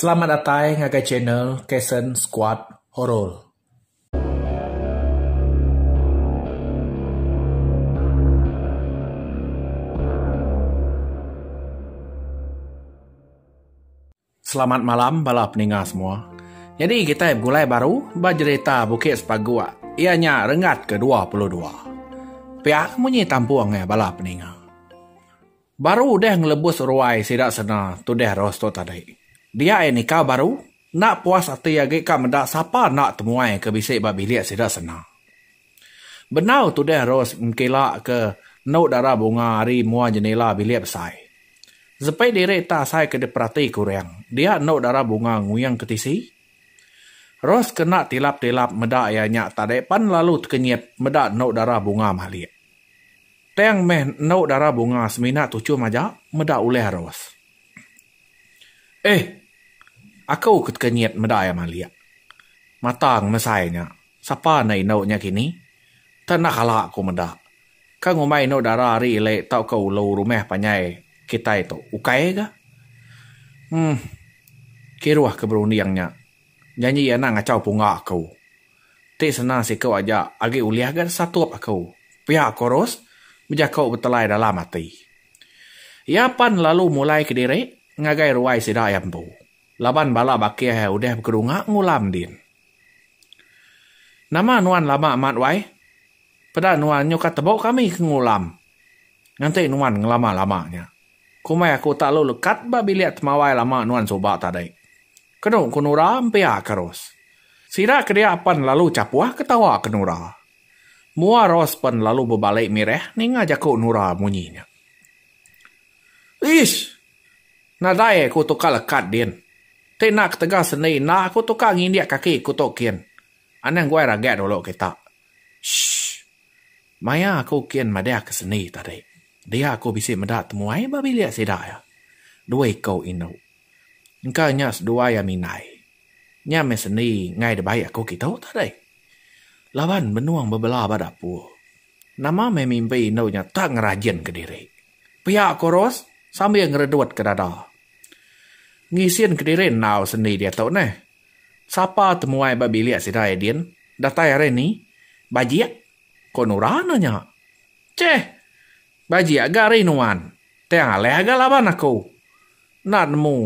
Selamat datang ke channel Kesen Squad Horror. Selamat malam bala peningah semua. Jadi kita mulai baru cerita Bukit Sepagua. Ah. Ianya rengat ke-22. Pihak munyi tampuang ya eh, bala peningah. Baru deh ngelebus ruai sidak sena tu deh rostok tadi dia yang nikah baru, nak puas hati lagi kan mendak siapa nak temuai ke bisik bab bilik sida senang. Benau tu dia harus mengkilak ke nuk darah bunga hari mua jenila bilik besai. Sepai diri ta saya ke perhati kurang, dia nuk darah bunga nguyang ketisi. Ros kena tilap-tilap medak ayahnya tadi pan lalu terkenyap medak nuk darah bunga malik. Teng meh nuk darah bunga semina tucu maja medak uleh Ros. Eh, Aku ketika niat medai amalia. Matang masainya. Sapa nai nau nya kini? Tana kala aku meda. Kang umai nau darari ari le tau kau lo rumah panyai kita itu. Ukai ga? Hmm. Kiruah keberuniangnya. Nyanyi ana ngacau punga aku. Ti sana si kau aja agi uliah gan satu ap aku. Pihak koros menjakau betelai dalam mati. Iapan lalu mulai ke diri ngagai ruai sida ayam buh laban bala baki ya udah kerunga ngulam din. Nama nuan lama amat wai, pada nuan nyuka tebok kami ke ngulam. Nanti nuan ngelama lamanya. Kumai aku tak lalu lekat ba bilik mawai lama nuan sobat tadi. Kenung kunura ampia karos. Sira kedia apan lalu capuah ketawa kenura. Mua ros pen lalu berbalik mireh ni ngajakuk nura munyinya. Ish! Nadai aku tukar lekat din te nak tega seni na aku tu kang ini kaki aku tu kian. Anang gue raga dulu kita. Shh. Maya aku kian madia ke seni tadi. Dia aku bisa meda temuai babi lihat seda ya. Dua ikau ino. Engka nyas dua ya minai. Nya me seni ngai de bayi aku kita tadi. Lawan menuang bebelah badapu. Nama me mimpi ino nya tak ngerajin ke diri. Pihak koros sambil ngereduat ke dadah ngisian ke diri nau seni dia tau ne. Sapa temuai ba bilia sidai dien, datai are ni, bajia ya? konurana nya. Ceh. Bajia ya gari nuan. Teang ale aga laban aku. Nanmu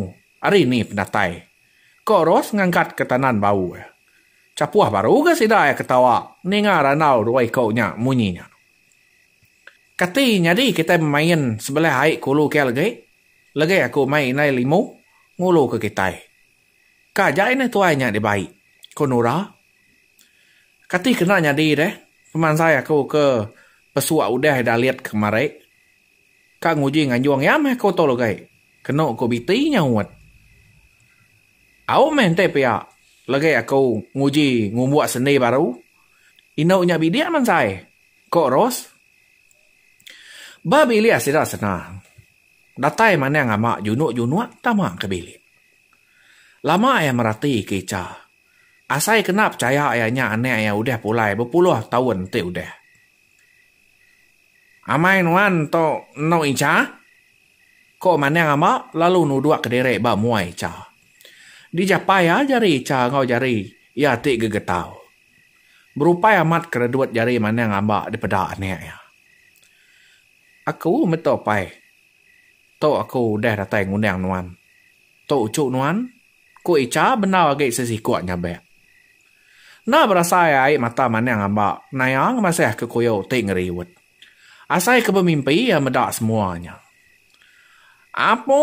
ari ni penatai. Koros ngangkat ketanan bau. Ya? Capuah baru ke sidai ketawa. Ningar nau ruai kau nya munyinya. Katinya di kita main sebelah haik kulu kel gay. Lagi aku main naik limau ngulu ke kita. Kajak ini tu ayahnya di baik. Konora. Kati kena nyadi deh. Teman saya kau ke pesuak udah dah lihat kemarin. Kak nguji nganjuang ya meh kau tolo gai. Kena kau biti nyawat. Aku meh ente pihak. Lagi aku nguji ngumbuak seni baru. Inau nyabi dia man saya. Kok ros? Babi lihat sedar senang. Datai mana yang amak junuk junuk tama ke bilik. Lama ayah merati keca. Asai kena percaya ayahnya aneh ayah udah pulai berpuluh tahun tu udah. Amai nuan to no inca. Ko mana yang amak lalu nuduak ke derek ba muai ca. Dijapai ya jari ca ngau jari ya ti gegetau. Berupai amat kereduat jari mana yang amak daripada anaknya. Aku metopai. pai tau aku deh datai ngundang nuan. Tau ucu nuan, ku ica benau agak sisi kuat nyabe. Na berasa ya ai mata mana yang ambak, na yang masih ke kuyo tik ngeriwet. Asai ke pemimpi yang medak semuanya. Apo?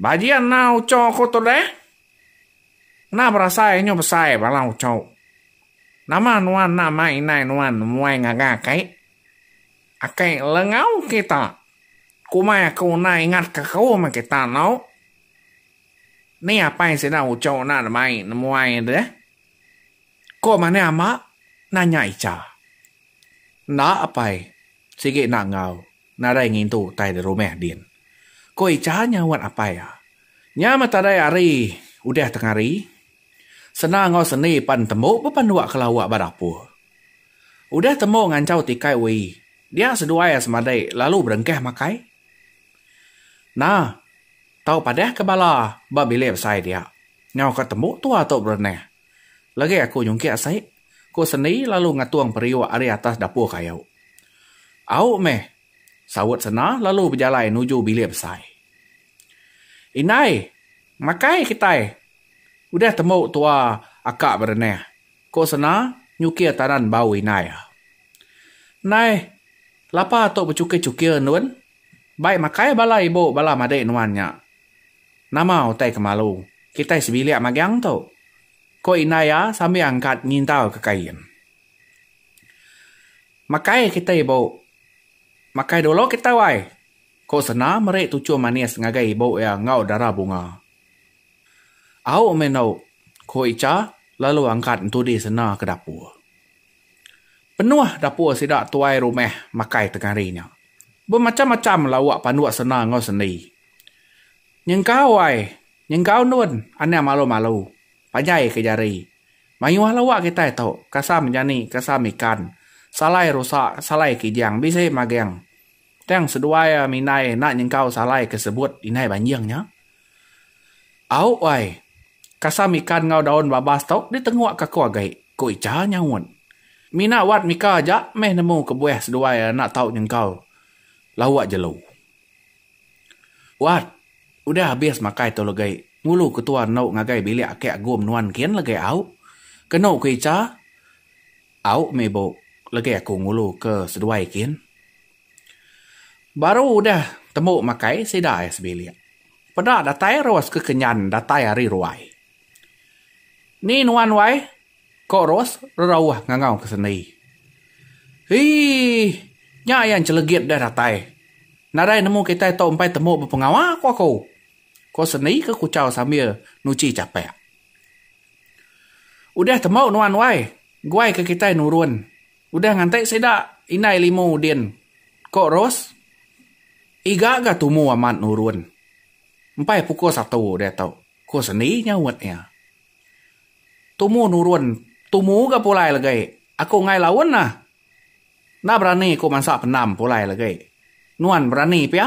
Bajian na ucu aku tu deh. Na berasa ya nyo besai balang ucu. Nama nuan nama inai nuan muai ngagak kai. Akai lengau kita. Kita. Aku mai aku nak ingat ke kau mai tahu. Ni apa yang saya nak ucap main, nak deh. Kau mana ama nak nyai Nak apa? Sikit nak ngau, nak ingin tu tay di rumah Kau icha nyawat apa ya? Nyawa tak hari, udah tengah hari. Senang ngau seni pan temu, bukan dua kelawak berapa. Udah temu ngancau tikai wei. Dia seduai ya semadai, lalu berengkeh makai. Na, tau padah ke bala, ba bilep sai dia. Nyau ka temu tua tau berne. Lagi aku nyungki asai, ku seni lalu ngatuang periwa ari atas dapur kayau. Au meh, sawut sena lalu berjalan nuju bilep sai. Inai, makai kita. Udah temu tua akak berne. Ku sena nyuki tanan bau inai. Nai, lapa tau bercukir-cukir nun? Baik makai bala ibu bala madai nuannya. Nama otai kemalu. Kita sebilik magang tu. Ko inaya sambil angkat ngintau ke kain. Makai kita ibu. Makai dulu kita wai. Ko sena merek tucu manis ngagai ibu yang ngau darah bunga. Aku menau. Ko ica lalu angkat tu di sana ke dapur. Penuh dapur sedak tuai rumah makai tengah rinya bermacam-macam lah awak pandu awak senang ngau seni. Yang kau ai, yang kau nun, ane ah malu malu, panjai ke jari. Mayu lawak kita itu, kasam jani, kasam ikan, salai rusak, salai kijang, bisa magang. Tang sedua ya ah, minai nak yang kau salai kesebut inai banyaknya. Au ai, kasam ikan ngau daun babas tau, di tengok awak kaku agai, kau icanya nyawun. Mina wat mika aja, meh nemu kebuah sedua ya ah, nak tau yang kau lawak je lau. Wat, udah habis makai tu lagi. Mulu ketua nau ngagai bilik ake agum nuan kian lagi au. Kenau ke ica, au mebo lagi aku ngulu ke seduai kian. Baru udah temu makai sida es bilik. Pada datai ruas kekenyan datai hari ruai. Ni nuan wai, kok ruas rawah ngangau kesenai. Hei, Nya ayan ya, celegit dah ratai. Narai nemu kita itu umpai temu berpengawa ku aku. Ku seni ke ku caw sambil nuci capek. Udah temu nuan wai. Guai ke kita nurun. Udah ngantai seda inai limau udin. Kok ros? Iga ga tumu amat nurun. Empai pukul satu dia tau. Ku seni nyawet ya. Tumu nurun. Tumu ga pulai lagi. Aku ngai lawan lah. น้าบรานี่กูมันสาบนำปุไรละกยนวนบรานีเปีย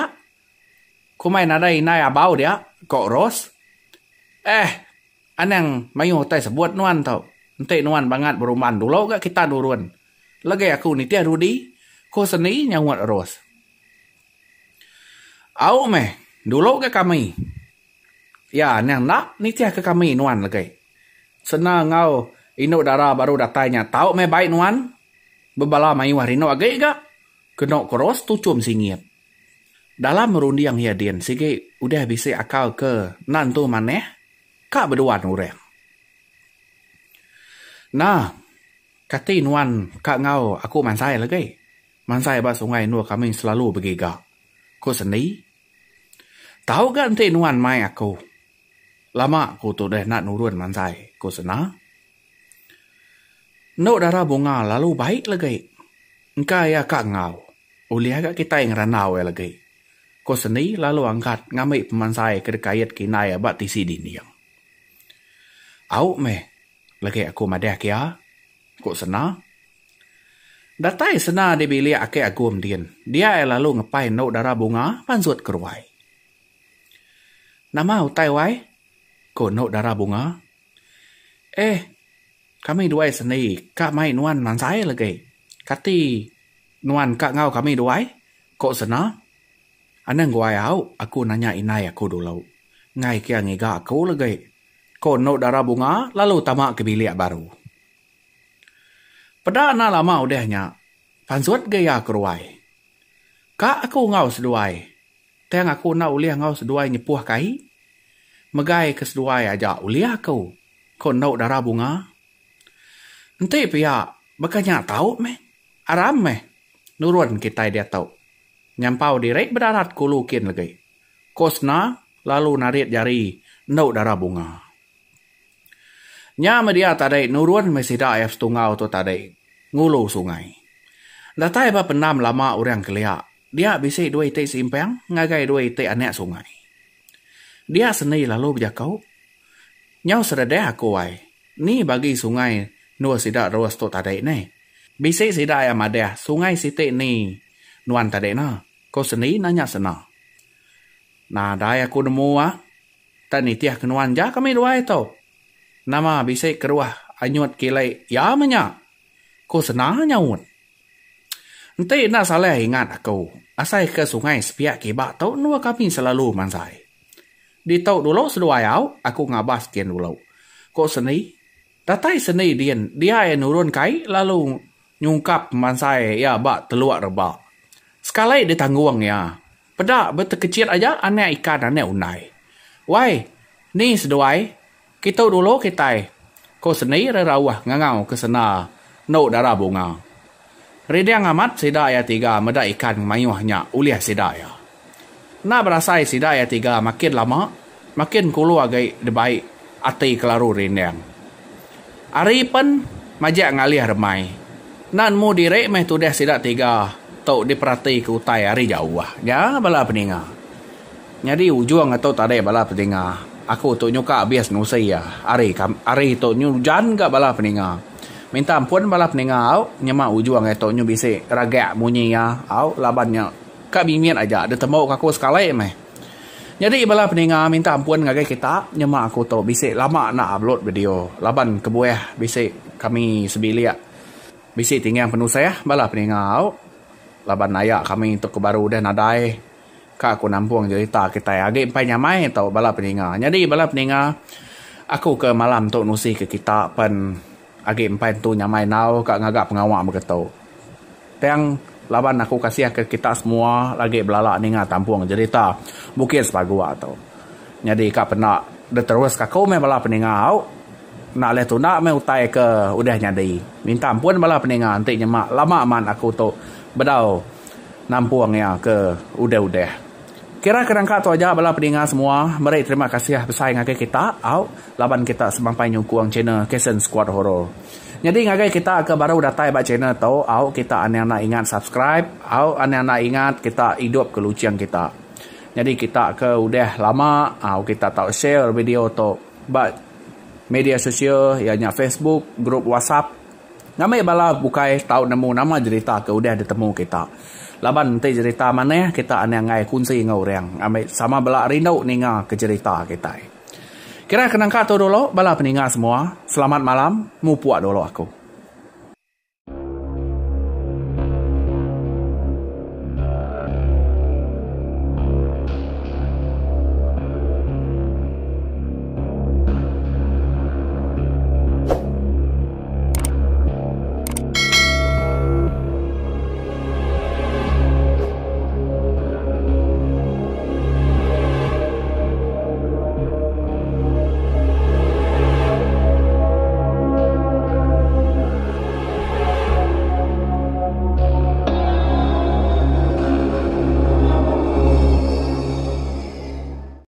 กูไม่น่าได้นายอาเบาเดียก็รสเอ๊ะอันนั้นไม่อยู่แต่สบวดนวลเถอะเตนวลบางงานบรมันดูโลกก็คิดตาดูรวนแล้วแกกูนี่เตี้ยรู้ดีโคสนี้ยังหวดรสเอาไหมดูโลกก็กามีอยาเนี่ยนักนี่เจ้าก็กามีนวนละกยสนาเงาอินุดาราบารูดัตายเนี่ยเต้าไม่ใบนวล bebala mai warino agai ga kena koros tu cum singiat dalam merundi yang ia dian, sige udah bisa akal ke nan tu mane ka beduan urang nah kati nuan ka ngau aku man lagi man sai ba sungai nu kami selalu bagi ga ko seni tahu ga ente nuan mai aku lama aku tu deh nak nurun man sai ko senang no dara bunga lalu baik lagi. Engka ya kak ngau. Uli agak kita yang ranau ya lagi. Ko seni lalu angkat ngamik peman saya ke dekayat kina ya bak tisi dini yang. Au me. Lagi aku madah kia. Ya. Ko sena. Datai sena di bili ake aku mdian. Dia ya lalu ngepain no dara bunga panjut keruai. Nama utai wai. Ko no dara bunga. Eh, kami dua seni kak mai nuan nan sai la kati nuan kak ngau kami dua. ko sana anang guai au aku nanya inai aku dulu ngai kia ngiga aku lagi. ke ko no dara bunga lalu tamak ke bilik baru pada ana lama udahnya pansuat gaya keruai Kak aku ngau seduai teng aku na uli ngau seduai nyepuh kai megai ke seduai aja uli aku ko no dara bunga Nanti pia ya. bekanya tahu me. Aram me. Nurun kita dia tahu. Nyampau di rek berdarat kulukin lagi. Kosna lalu narit jari nau darah bunga. Nya media tadi nurun mesida ayah setungau tu tadi. Ngulu sungai. Datai apa penam lama orang kelia. Dia bisa dua itu simpang, ngagai dua itu anek sungai. Dia seni lalu kau. Nyau seredah aku wai. Ni bagi sungai nua sida ruas to tadai ne bisi sida ya made sungai siti ni nuan tadai na ko seni nanya sana na dai aku nemu ah ta ni tiah kenuan ja kami dua itu, nama bisi keruah anyut kilai ya manya ko sana nyaun ente na salah ingat aku asai ke sungai sepia kiba tau nua kami selalu mansai di tau dulu seduai aku ngabas kian dulu ko seni Datai seni dien, dia yang nurun kai lalu nyungkap mansai ya ba teluak reba. Sekali dia tanggung ya. Pedak kecil aja ane ikan ane unai. Wai, ni seduai. Kita dulu kita ko seni rerawah ngangau ke sana no dara bunga. Ridia ngamat sida ya tiga meda ikan mayuhnya Ulih sida ya. Na berasai sida ya tiga makin lama makin kulu agai debai ati kelaru rindang. Ari Aripan majak ngalih remai. Nan mu direk meh tu dah tiga. Tok diperhati ke utai hari jauh. Ya, bala peninga. Nyadi ujuang atau tak ada bala peninga. Aku tu nyuka bias nusai ya. Hari, hari tu nyujan ke bala peninga. Minta ampun bala peninga au. nyama ujuang atau nyubisik ragak bunyi ya. Au, labannya. Kak bimian aja. Dia temuk aku sekali meh. Jadi ibalah peningah minta ampun ngagai kita nyema aku tau bisik lama nak upload video laban kebueh, bisik kami sebilia ya. bisik tinggi yang penuh saya balah peningah laban ayak kami untuk kebaru dah nadai ka aku nampung cerita kita agi empai nyamai tau balah peningah jadi balah peningah aku ke malam tu nusi ke kita pen agi empai tu nyamai nau ka ngagak pengawak begitu tiang Laban aku kasih ke kita semua lagi belalak ni ngah tampung cerita. Mungkin sepagu atau. Ah nyadi kak pernah dia terus kak kau main bala peningah au. Nak leh tu nak main utai ke udah nyadi. Minta ampun bala peningah nanti nyemak. Lama aman aku tu bedau nampuang ya ke udah-udah kira kerangka tu aja bala peningat semua. Mari terima kasih besar yang agak kita au laban kita sampai nyukuang channel Kesen Squad Horror. Jadi ngagai kita ke baru datai ba channel tau au kita ane anak ingat subscribe au ane anak ingat kita hidup ke lucian kita. Jadi kita ke udah lama au kita tau share video tu ba media sosial ya Facebook, grup WhatsApp Ngamai bala bukai eh, tau nemu nama cerita ke udah ditemu kita. Laban nanti cerita mana kita ane ngai kunci ngau reng. ame sama bala rindu ninga ke cerita kita. Eh. Kira kenangka tu dulu bala peninga semua. Selamat malam. Mupuak dulu aku.